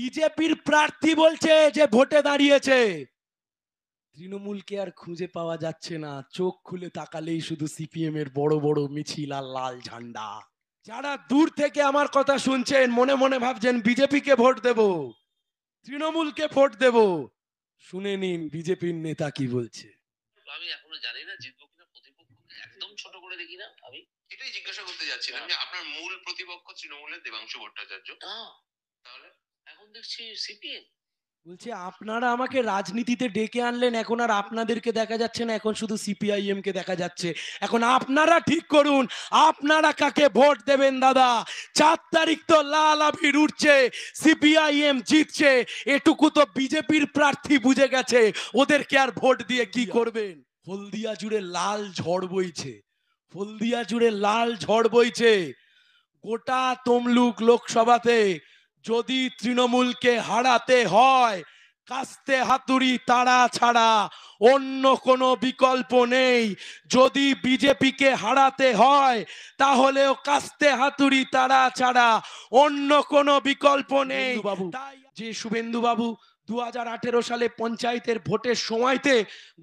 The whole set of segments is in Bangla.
বিজেপির প্রার্থী বলছে যে ভোটে দাঁড়িয়েছে তৃণমূলকে আর খুঁজে পাওয়া যাচ্ছে না চোখ খুলে তাকালেই শুধু সিপিএম এর বড় বড় মিছিল আর লাল ঝান্ডা যারা দূর থেকে আমার কথা শুনছেন মনে মনে ভাবছেন বিজেপিকে ভোট দেব তৃণমূলকে ভোট দেব শুনে নিন বিজেপির নেতা কি বলছে আমি এখনো জানি না জিতবো কিনা প্রতিপক্ষকে একদম ছোট করে দেখি না আমি এটাই জিজ্ঞাসা করতে যাচ্ছিলাম যে আপনার মূল প্রতিপক্ষ তৃণমূলের দেবাংশু ভট্টাচার্য এখন দেখছি সিপিএম বলছে আপনারা আমাকে রাজনীতিতে ডেকে আনলেন এখন আর আপনাদেরকে দেখা যাচ্ছে না এখন শুধু সিপিআইএম কে দেখা যাচ্ছে এখন আপনারা ঠিক করুন আপনারা কাকে ভোট দেবেন দাদা চার তারিখ তো লাল আবির উঠছে সিপিআইএম জিতছে এটুকু তো বিজেপির প্রার্থী বুঝে গেছে ওদেরকে আর ভোট দিয়ে কি করবেন হলদিয়া জুড়ে লাল ঝড় বইছে হলদিয়া জুড়ে লাল ঝড় বইছে গোটা তমলুক লোকসভাতে যদি তৃণমূলকে হারাতে হয় কাস্তে হাতুড়ি তারা ছাড়া অন্য কোনো বিকল্প নেই যদি বিজেপিকে হারাতে হয় তাহলেও কাস্তে হাতুড়ি তারা ছাড়া অন্য কোনো বিকল্প নেই বাবু যে শুভেন্দু বাবু দু সালে পঞ্চায়েতের ভোটের সময়তে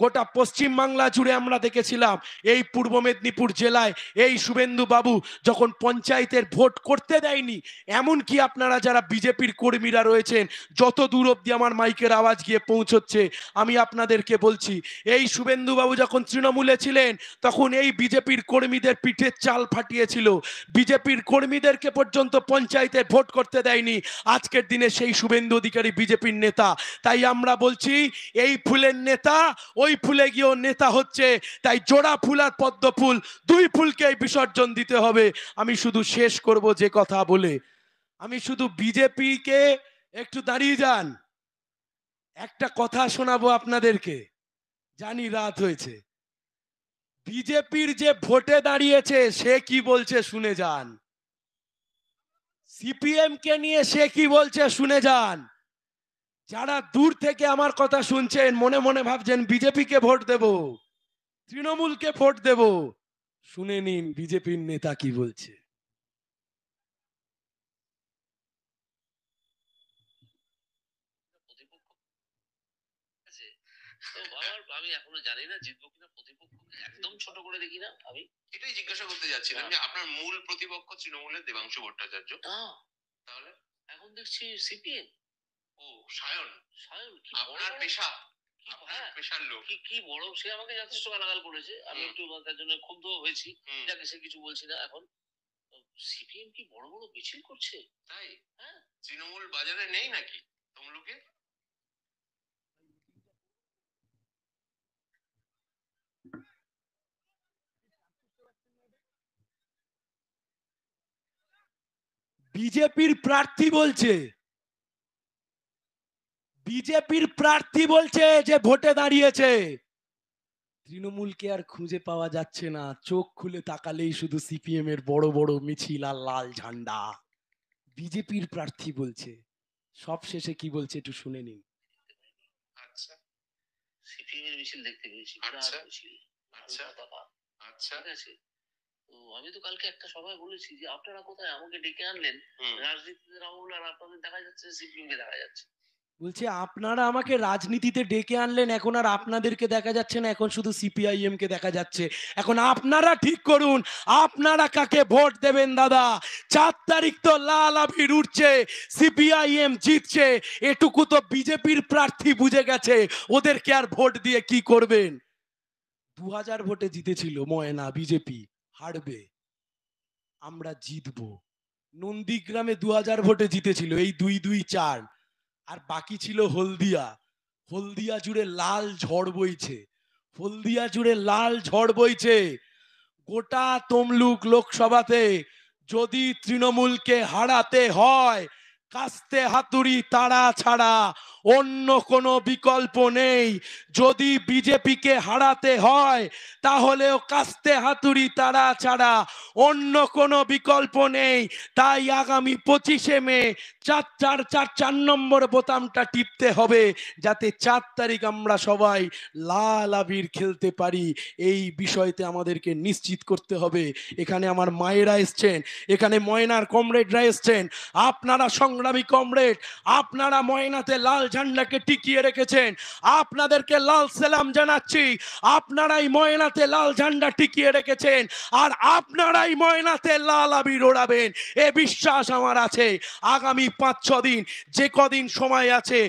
গোটা পশ্চিমবাংলা জুড়ে আমরা দেখেছিলাম এই পূর্ব মেদিনীপুর জেলায় এই শুভেন্দু বাবু যখন পঞ্চায়েতের ভোট করতে দেয়নি এমন কি আপনারা যারা বিজেপির কর্মীরা রয়েছেন যত দূর অব্দি আমার মাইকের আওয়াজ গিয়ে পৌঁছচ্ছে আমি আপনাদেরকে বলছি এই শুভেন্দু বাবু যখন তৃণমূলে ছিলেন তখন এই বিজেপির কর্মীদের পিঠের চাল ফাটিয়েছিল বিজেপির কর্মীদেরকে পর্যন্ত পঞ্চায়েতে ভোট করতে দেয়নি আজকের দিনে সেই শুভেন্দু অধিকারী বিজেপির নেতা তাই আমরা বলছি এই ফুলের নেতা ওই ফুলে গিয়েও নেতা হচ্ছে তাই জোড়া ফুল আর পদ্ম ফুল দুই ফুলকেই বিসর্জন দিতে হবে আমি শুধু শেষ করব যে কথা বলে আমি শুধু বিজেপিকে একটু দাঁড়িয়ে যান একটা কথা শোনাবো আপনাদেরকে জানি রাত হয়েছে বিজেপির যে ভোটে দাঁড়িয়েছে সে কি বলছে শুনে যান সিপিএম কে নিয়ে সে কি বলছে শুনে যান যারা দূর থেকে আমার কথা শুনছেন মনে মনে ভাবছেন কে ভোট দেব তৃণমূলকে ভোট দেব শুনে নিন বিজেপির নেতা কি বলছে আমি এখনো জানি না জিতবো কিনা একদম ছোট করে দেখি না আমি এটাই জিজ্ঞাসা করতে যাচ্ছিলাম যে আপনার মূল প্রতিপক্ষ তৃণমূলের দেবাংশু ভট্টাচার্য তাহলে এখন দেখছি সিপিএম ও সায়ন সায়ন কি আপনার পেশা হ্যাঁ, কি বড় সে আমাকে যথেষ্ট গালাগাল করেছে আমি একটু তার জন্য ক্ষুব্ধ হয়েছি যাকে সে কিছু বলছি না এখন সিপিএম কি বড় বড় মিছিল করছে তাই হ্যাঁ তৃণমূল বাজারে নেই নাকি তমলুকে বিজেপির প্রার্থী বলছে বিজেপির প্রার্থী বলছে যে ভোটে দাঁড়িয়েছে তৃণমূলকে আর খুঁজে পাওয়া যাচ্ছে না চোখ খুলে তাকালেই শুধু সিপিএম এর বড় বড় মিছিল আর লাল ঝান্ডা বিজেপির প্রার্থী বলছে সব শেষে কি বলছে একটু শুনে নিন আচ্ছা। আচ্ছা। আচ্ছা। আমি তো কালকে একটা সভায় বলেছি যে আপনারা কোথায় আমাকে ডেকে আনলেন রাজনীতিতে রাহুল আর আপনাদের দেখা যাচ্ছে সিপিএম কে দেখা যাচ্ছে বলছে আপনারা আমাকে রাজনীতিতে ডেকে আনলেন এখন আর আপনাদেরকে দেখা যাচ্ছে না এখন শুধু সিপিআইএম কে দেখা যাচ্ছে এখন আপনারা ঠিক করুন আপনারা কাকে ভোট দেবেন দাদা চার তারিখ তো লাল আবির উঠছে সিপিআইএম জিতছে এটুকু তো বিজেপির প্রার্থী বুঝে গেছে ওদেরকে আর ভোট দিয়ে কি করবেন দু হাজার ভোটে জিতেছিল ময়না বিজেপি হারবে আমরা জিতব নন্দীগ্রামে দু হাজার ভোটে জিতেছিল এই দুই দুই চার আর বাকি ছিল হলদিয়া হলদিয়া জুড়ে লাল ঝড় বইছে হলদিয়া জুড়ে লাল ঝড় বইছে গোটা তমলুক লোকসভাতে যদি তৃণমূলকে হারাতে হয় কাস্তে হাতুড়ি তারা ছাড়া অন্য কোনো বিকল্প নেই যদি বিজেপিকে হারাতে হয় তাহলেও কাস্তে হাতুড়ি তারা ছাড়া অন্য কোনো বিকল্প নেই তাই আগামী পঁচিশে মে চার চার চার চার নম্বর বোতামটা টিপতে হবে যাতে চার তারিখ আমরা সবাই লাল আবির খেলতে পারি এই বিষয়তে আমাদেরকে নিশ্চিত করতে হবে এখানে আমার মায়েরা এসছেন এখানে ময়নার কমরেডরা এসছেন আপনারা সংগ্রামী কমরেড আপনারা ময়নাতে লাল ঝান্ডাকে টিকিয়ে রেখেছেন আপনাদেরকে লাল সালাম জানাচ্ছি আপনারাই ময়নাতে লাল ঝান্ডা টিকিয়ে রেখেছেন আর আপনারাই ময়নাতে লাল আবির ওড়াবেন এ বিশ্বাস আমার আছে আগামী পাঁচ ছ দিন যে কদিন সময় আছে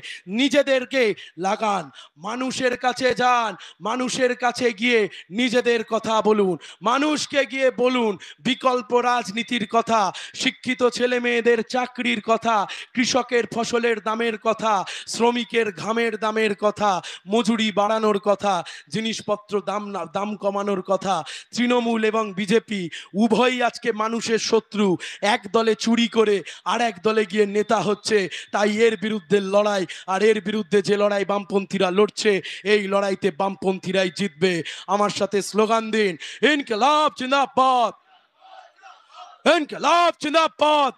নিজেদেরকে লাগান মানুষের কাছে যান মানুষের কাছে গিয়ে নিজেদের কথা বলুন মানুষকে গিয়ে বলুন বিকল্প রাজনীতির কথা শিক্ষিত ছেলে মেয়েদের চাকরির কথা কৃষকের ফসলের দামের কথা শ্রমিকের ঘামের দামের কথা মজুরি বাড়ানোর কথা জিনিসপত্র দাম না দাম কমানোর কথা তৃণমূল এবং বিজেপি উভয়ই আজকে মানুষের শত্রু এক দলে চুরি করে আর এক দলে গিয়ে নেতা হচ্ছে তাই এর বিরুদ্ধে লড়াই আর এর বিরুদ্ধে যে লড়াই বামপন্থীরা লড়ছে এই লড়াইতে বামপন্থীরাই জিতবে আমার সাথে স্লোগান দিন লাভ ইনকে লাভ ইনকলাব পথ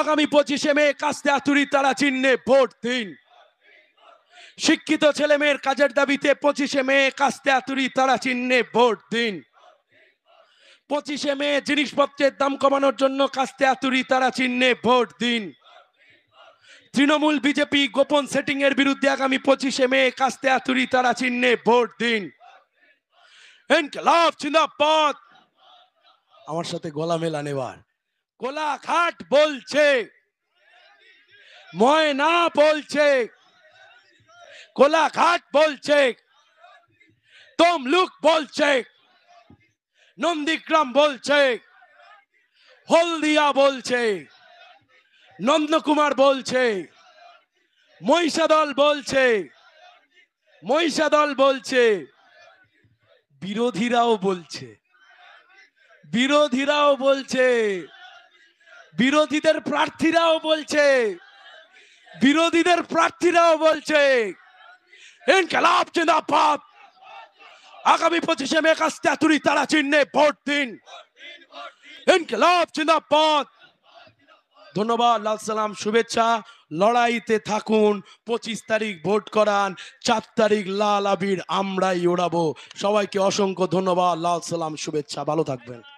আগামী পঁচিশে মে কাস্তে আতুরি তারা চিহ্নে ভোট দিন শিক্ষিত ছেলে মেয়ের কাজের দাবিতে পঁচিশে মে কাস্তে আতুরি তারা চিহ্নে ভোট দিন পঁচিশে মে জিনিসপত্রের দাম কমানোর জন্য কাস্তে আতুরি তারা চিহ্নে ভোট দিন তৃণমূল বিজেপি গোপন সেটিং এর বিরুদ্ধে আগামী পঁচিশে মে কাস্তে আতুরি তারা চিহ্নে ভোট দিন আমার সাথে গলা নেওয়ার কোলাঘাট বলছে ময়না বলছে কোলাঘাট বলছে তমলুক বলছে নন্দীগ্রাম বলছে হলদিয়া বলছে নন্দকুমার বলছে মহিষাদল বলছে মহিষাদল বলছে বিরোধীরাও বলছে বিরোধীরাও বলছে বিরোধীদের প্রার্থীরাও বলছে বিরোধীদের প্রার্থীরাও বলছে ইনকালাব জিন্দাবাদ আগামী পঁচিশে মে কাছ তেতুরি তারা চিহ্নে ভোট দিন ইনকালাব জিন্দাবাদ ধন্যবাদ লাল সালাম শুভেচ্ছা লড়াইতে থাকুন পঁচিশ তারিখ ভোট করান চার তারিখ লাল আবির আমরাই ওড়াবো সবাইকে অসংখ্য ধন্যবাদ লাল সালাম শুভেচ্ছা ভালো থাকবেন